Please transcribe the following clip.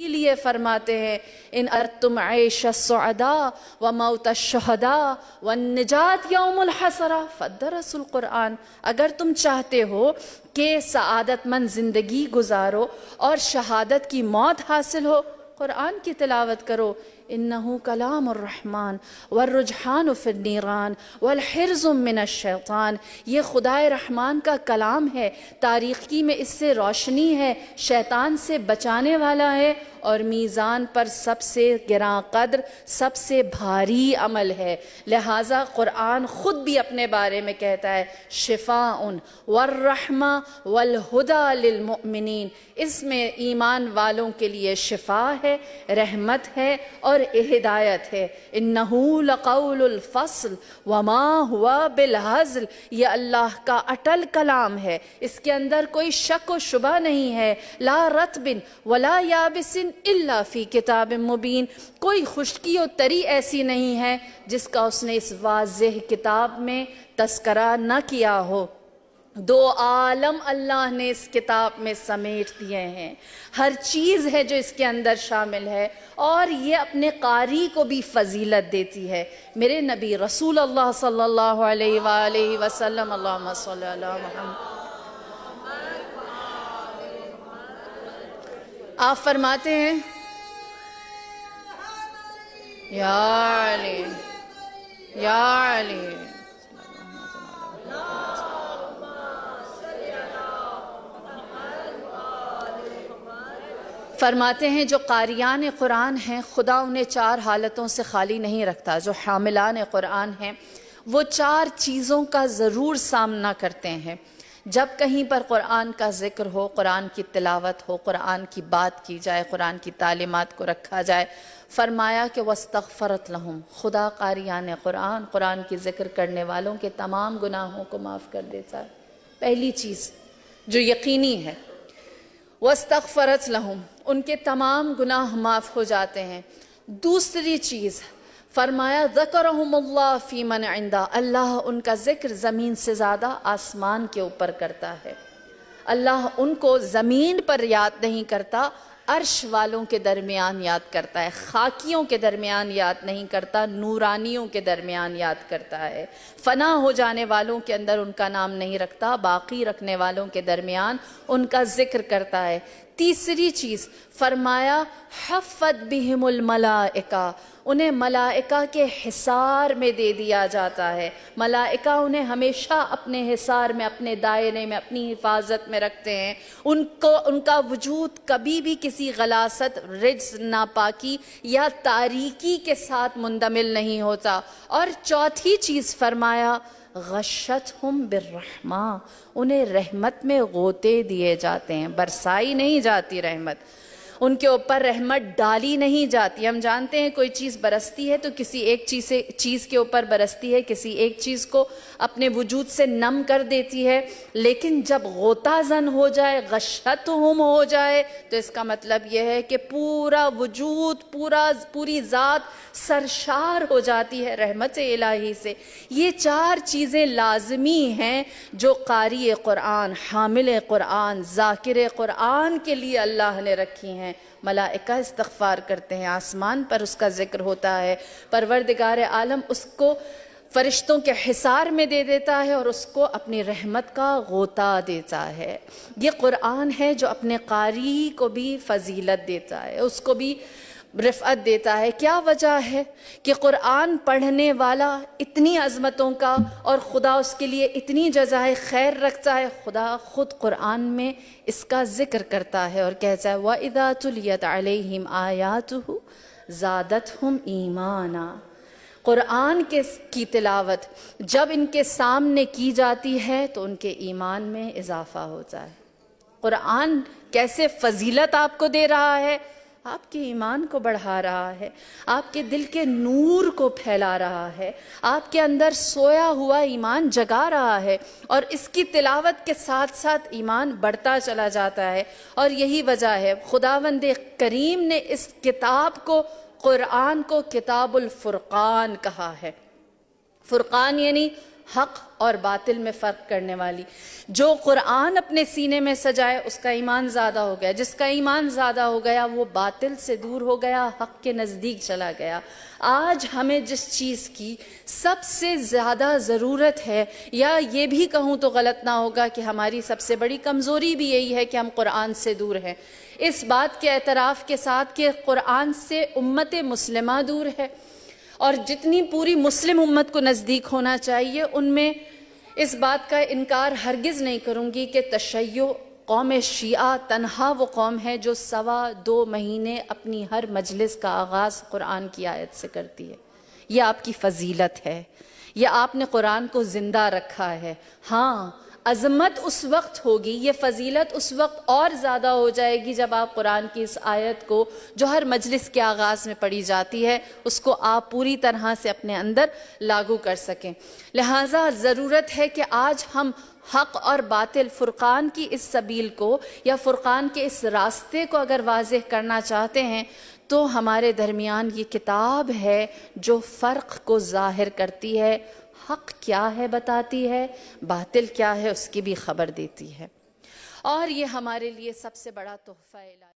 लिए फरमाते हैं इन अरतुम ऐशदा व मौत शहदा व निजात यौमुल हसरा फदरसुल कुरान अगर तुम चाहते हो कि सदतमंद ज़िंदगी गुजारो और शहादत की मौत हासिल हो कुरान की तिलावत करो इन्नहु कलाम रहमान वर्रुजहान फ़िरनीरान वलहरज़ुम मिन शैतान ये खुदाए रहमान का कलाम है तारीख़ी में इससे रोशनी है शैतान से बचाने वाला है और मीज़ान पर सबसे गिरा कदर सबसे भारी अमल है लिहाजा क़ुरान ख़ुद भी अपने बारे में कहता है शिफा उन वर्रहमा वलहुदामिन इसमें ईमान वालों के लिए शिफा है रहमत है और और हिदायत है इन्नहूलफ़सल वमा हुआ बिलहजल ये अल्लाह का अटल कलाम है इसके अंदर कोई शक व शुबा नहीं है ला बिन वला याबिसन इल्ला फ़ी किताब मुबीन कोई खुश्की और तरी ऐसी नहीं है जिसका उसने इस वाज किताब में तस्करा न किया हो दो आलम अल्लाह ने इस किताब में समेट दिए हैं हर चीज़ है जो इसके अंदर शामिल है और ये अपने कारी को भी फजीलत देती है मेरे नबी रसूल अल्लाह सल्लल्लाहु अलैहि वसल्लम आप फरमाते हैं याली याली फरमाते हैं जो कारियान कुरान हैं खुदा उन्हें चार हालतों से खाली नहीं रखता जो हामिलान कुरान हैं वो चार चीज़ों का ज़रूर सामना करते हैं जब कहीं पर कुरान का जिक्र हो कुरान की तिलावत हो कुरान की बात की जाए कुरान की तालीमत को रखा जाए फरमाया कि वस्तफ़रत लहूँ खुदा कारियान कुरान कुरान की जिक्र करने वालों के तमाम गुनाहों को माफ़ कर देता है पहली चीज़ जो यकीनी है वस्तफ़रत लहूँ उनके तमाम गुनाह माफ़ हो जाते हैं दूसरी चीज़ फरमाया ज़कर फ़ीमन आइंदा अल्लाह उनका ज़िक्र ज़मीन से ज़्यादा आसमान के ऊपर करता है अल्लाह उनको ज़मीन पर याद नहीं करता अर्श वालों के दरमियान याद करता है खाकियों के दरमियान याद नहीं करता नूरानियों के दरमियान याद करता है फना हो जाने वालों के अंदर उनका नाम नहीं रखता बाकी रखने वालों के दरमियान उनका जिक्र करता है तीसरी चीज़ फरमाया हफ़त बिहमुल मलाइका उन्हें मलाइका के हिसार में दे दिया जाता है मलाइका उन्हें हमेशा अपने हिसार में अपने दायरे में अपनी हिफाजत में रखते हैं उनको उनका वजूद कभी भी किसी गलासत रिज नापाकी या तारीकी के साथ मुंदमिल नहीं होता और चौथी चीज़ फरमाया गशत हम बिरहमा उन्हें रहमत में गोते दिए जाते हैं बरसाई नहीं जाती रहमत उनके ऊपर रहमत डाली नहीं जाती हम जानते हैं कोई चीज़ बरसती है तो किसी एक चीज़ से चीज़ के ऊपर बरसती है किसी एक चीज़ को अपने वजूद से नम कर देती है लेकिन जब गोताजन हो जाए गशत हम हो जाए तो इसका मतलब यह है कि पूरा वजूद पूरा पूरी ज़ात सरशार हो जाती है रहमत इलाही से ये चार चीज़ें लाजमी हैं जो कारी क़ुरान हामिल क़ुरान ज़ाकिर क़ुरान के लिए अल्लाह ने रखी हैं हैं मलाइका इस्तफ़ार करते हैं आसमान पर उसका ज़िक्र होता है परवरदिगार आलम उसको फरिश्तों के हिसार में दे देता है और उसको अपनी रहमत का गोता देता है ये कुरान है जो अपने कारी को भी फजीलत देता है उसको भी रिफ़त देता है क्या वजह है कि कुरान पढ़ने वाला इतनी अजमतों का और खुदा उसके लिए इतनी जजाय खैर रखता है खुदा खुद कुरान में इसका ज़िक्र करता है और कहता है व इदातुलत अलम आयात ज़ादत हम ईमाना कुरान के की तिलावत जब इनके सामने की जाती है तो उनके ईमान में इजाफ़ा होता है कुरान कैसे फजीलत आपको दे रहा है आपके ईमान को बढ़ा रहा है आपके दिल के नूर को फैला रहा है आपके अंदर सोया हुआ ईमान जगा रहा है और इसकी तिलावत के साथ साथ ईमान बढ़ता चला जाता है और यही वजह है खुदावंद करीम ने इस किताब को क़ुरान को किताबुल फ़ुरक़ान कहा है फ़ुरक़ान यानी हक और बातिल में फ़र्क करने वाली जो कुरान अपने सीने में सजाए उसका ईमान ज़्यादा हो गया जिसका ईमान ज़्यादा हो गया वो बातिल से दूर हो गया हक के नज़दीक चला गया आज हमें जिस चीज़ की सबसे ज़्यादा ज़रूरत है या ये भी कहूँ तो गलत ना होगा कि हमारी सबसे बड़ी कमज़ोरी भी यही है कि हम कुरान से दूर हैं इस बात के एतराफ़ के साथ कि कुरान से उम्मत मुसलमा दूर है और जितनी पूरी मुस्लिम उम्मत को नज़दीक होना चाहिए उनमें इस बात का इनकार हरगिज़ नहीं करूँगी कि तशै कौम शिया तनहा वो कौम है जो सवा दो महीने अपनी हर मजलिस का आगाज़ कुरान की आयत से करती है ये आपकी फजीलत है यह आपने कुरान को ज़िंदा रखा है हाँ अजमत उस वक्त होगी ये फजीलत उस वक्त और ज़्यादा हो जाएगी जब आप कुरान की इस आयत को जो हर मजलिस के आगाज़ में पढ़ी जाती है उसको आप पूरी तरह से अपने अंदर लागू कर सकें लिहाजा ज़रूरत है कि आज हम हक और बातिल फ़ुरक़ान की इस सबील को या फ़ुरक़ान के इस रास्ते को अगर वाज करना चाहते हैं तो हमारे दरमियान ये किताब है जो फ़र्क को ज़ाहिर करती है हक क्या है बताती है बातिल क्या है उसकी भी खबर देती है और ये हमारे लिए सबसे बड़ा तोहफा